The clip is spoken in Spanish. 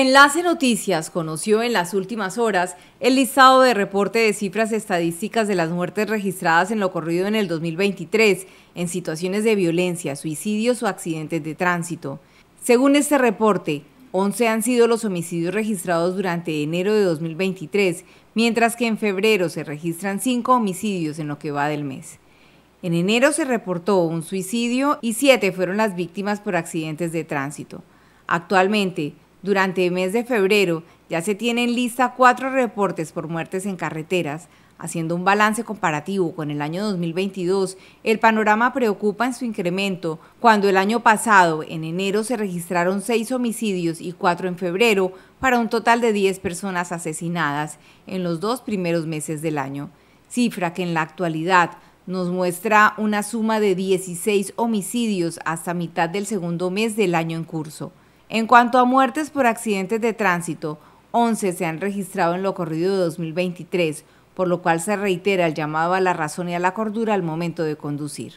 Enlace Noticias conoció en las últimas horas el listado de reporte de cifras estadísticas de las muertes registradas en lo ocurrido en el 2023 en situaciones de violencia, suicidios o accidentes de tránsito. Según este reporte, 11 han sido los homicidios registrados durante enero de 2023, mientras que en febrero se registran 5 homicidios en lo que va del mes. En enero se reportó un suicidio y 7 fueron las víctimas por accidentes de tránsito. Actualmente, durante el mes de febrero ya se tienen lista cuatro reportes por muertes en carreteras. Haciendo un balance comparativo con el año 2022, el panorama preocupa en su incremento, cuando el año pasado, en enero, se registraron seis homicidios y cuatro en febrero, para un total de 10 personas asesinadas en los dos primeros meses del año, cifra que en la actualidad nos muestra una suma de 16 homicidios hasta mitad del segundo mes del año en curso. En cuanto a muertes por accidentes de tránsito, 11 se han registrado en lo corrido de 2023, por lo cual se reitera el llamado a la razón y a la cordura al momento de conducir.